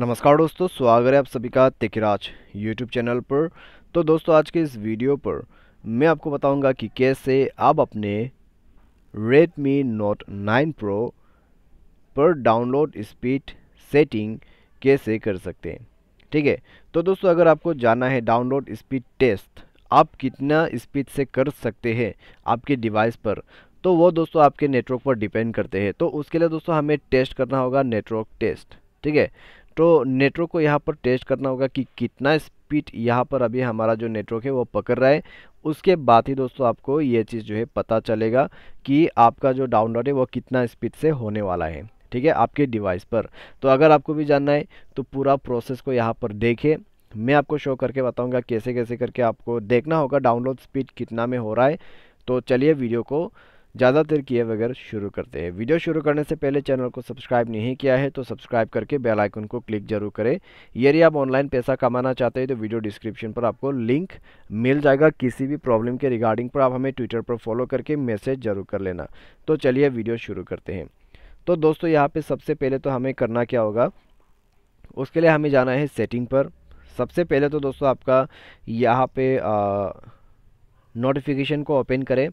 नमस्कार दोस्तों स्वागत है आप सभी का तिकराज यूट्यूब चैनल पर तो दोस्तों आज के इस वीडियो पर मैं आपको बताऊंगा कि कैसे आप अपने Redmi Note 9 Pro पर डाउनलोड स्पीड सेटिंग कैसे कर सकते हैं ठीक है तो दोस्तों अगर आपको जाना है डाउनलोड स्पीड टेस्ट आप कितना स्पीड से कर सकते हैं आपके डिवाइस पर तो वो दोस्तों आपके नेटवर्क पर डिपेंड करते हैं तो उसके लिए दोस्तों हमें टेस्ट करना होगा नेटवर्क टेस्ट ठीक है तो नेटवर्क को यहाँ पर टेस्ट करना होगा कि कितना स्पीड यहाँ पर अभी हमारा जो नेटवर्क है वो पकड़ रहा है उसके बाद ही दोस्तों आपको ये चीज़ जो है पता चलेगा कि आपका जो डाउनलोड है वो कितना स्पीड से होने वाला है ठीक है आपके डिवाइस पर तो अगर आपको भी जानना है तो पूरा प्रोसेस को यहाँ पर देखें मैं आपको शो करके बताऊंगा कैसे कैसे करके आपको देखना होगा डाउनलोड स्पीड कितना में हो रहा है तो चलिए वीडियो को ज़्यादा देर किए बगैर शुरू करते हैं वीडियो शुरू करने से पहले चैनल को सब्सक्राइब नहीं किया है तो सब्सक्राइब करके बेल आइकन को क्लिक जरूर करें यदि आप ऑनलाइन पैसा कमाना चाहते हैं तो वीडियो डिस्क्रिप्शन पर आपको लिंक मिल जाएगा किसी भी प्रॉब्लम के रिगार्डिंग पर आप हमें ट्विटर पर फॉलो करके मैसेज जरूर कर लेना तो चलिए वीडियो शुरू करते हैं तो दोस्तों यहाँ पर सबसे पहले तो हमें करना क्या होगा उसके लिए हमें जाना है सेटिंग पर सबसे पहले तो दोस्तों आपका यहाँ पर नोटिफिकेशन को ओपन करें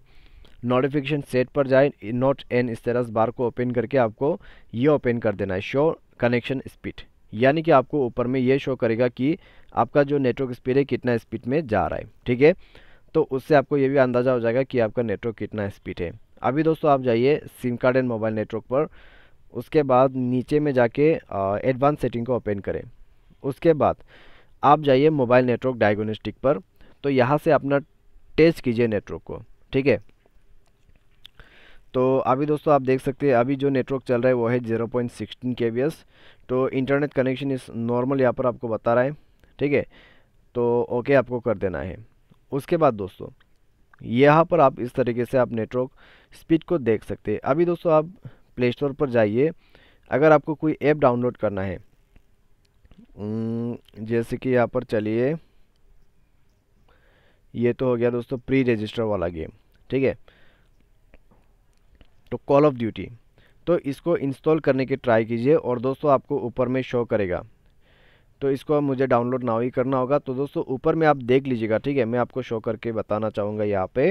नोटिफिकेशन सेट पर जाए नोट एन इस तरह बार को ओपन करके आपको ये ओपन कर देना है शो कनेक्शन स्पीड यानी कि आपको ऊपर में ये शो करेगा कि आपका जो नेटवर्क स्पीड है कितना स्पीड में जा रहा है ठीक है तो उससे आपको ये भी अंदाज़ा हो जाएगा कि आपका नेटवर्क कितना स्पीड है अभी दोस्तों आप जाइए SIM card and mobile network पर उसके बाद नीचे में जाके एडवांस सेटिंग को ओपन करें उसके बाद आप जाइए मोबाइल नेटवर्क डायग्नोस्टिक पर तो यहाँ से अपना टेस्ट कीजिए नेटवर्क को ठीक है तो अभी दोस्तों आप देख सकते हैं अभी जो नेटवर्क चल रहा है वो है zero point sixteen K B S तो इंटरनेट कनेक्शन इस नॉर्मल यहाँ पर आपको बता रहा है ठीक है तो ओके आपको कर देना है उसके बाद दोस्तों यहाँ पर आप इस तरीके से आप नेटवर्क स्पीड को देख सकते हैं अभी दोस्तों आप प्ले स्टोर पर जाइए अगर आपको कोई ऐप डाउनलोड करना है जैसे कि यहाँ पर चलिए ये तो हो गया दोस्तों प्री रजिस्टर वाला गेम ठीक है तो कॉल ऑफ ड्यूटी तो इसको इंस्टॉल करने की ट्राई कीजिए और दोस्तों आपको ऊपर में शो करेगा तो इसको मुझे डाउनलोड ना ही करना होगा तो दोस्तों ऊपर में आप देख लीजिएगा ठीक है मैं आपको शो करके बताना चाहूँगा यहाँ पे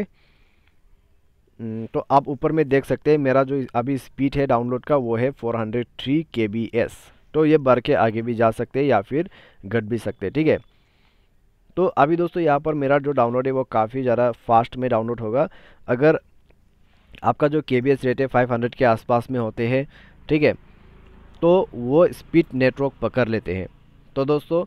हम्म, तो आप ऊपर में देख सकते हैं मेरा जो अभी स्पीड है डाउनलोड का वो है 403 हंड्रेड तो ये बढ़ के आगे भी जा सकते हैं या फिर घट भी सकते हैं ठीक है तो अभी दोस्तों यहाँ पर मेरा जो डाउनलोड है वो काफ़ी ज़्यादा फास्ट में डाउनलोड होगा अगर आपका जो के रेट है 500 के आसपास में होते हैं ठीक है तो वो स्पीड नेटवर्क पकड़ लेते हैं तो दोस्तों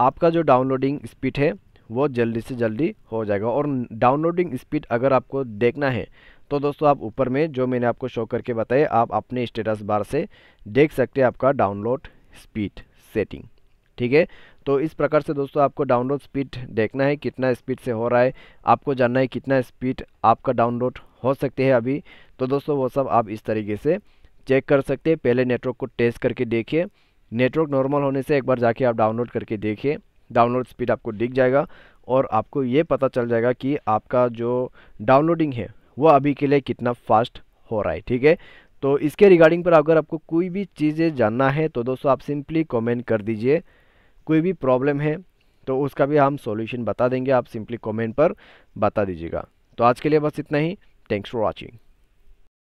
आपका जो डाउनलोडिंग स्पीड है वो जल्दी से जल्दी हो जाएगा और डाउनलोडिंग स्पीड अगर आपको देखना है तो दोस्तों आप ऊपर में जो मैंने आपको शो करके बताया आप अपने स्टेटस बार से देख सकते हैं आपका डाउनलोड स्पीड सेटिंग ठीक है तो इस प्रकार से दोस्तों आपको डाउनलोड स्पीड देखना है कितना स्पीड से हो रहा है आपको जानना है कितना स्पीड आपका डाउनलोड हो सकते हैं अभी तो दोस्तों वो सब आप इस तरीके से चेक कर सकते हैं पहले नेटवर्क को टेस्ट करके देखिए नेटवर्क नॉर्मल होने से एक बार जाके आप डाउनलोड करके देखिए डाउनलोड स्पीड आपको दिख जाएगा और आपको ये पता चल जाएगा कि आपका जो डाउनलोडिंग है वो अभी के लिए कितना फास्ट हो रहा है ठीक है तो इसके रिगार्डिंग पर अगर आपको कोई भी चीज़ें जानना है तो दोस्तों आप सिंपली कॉमेंट कर दीजिए कोई भी प्रॉब्लम है तो उसका भी हम सॉल्यूशन बता देंगे आप सिंपली कमेंट पर बता दीजिएगा तो आज के लिए बस इतना ही थैंक्स फॉर वॉचिंग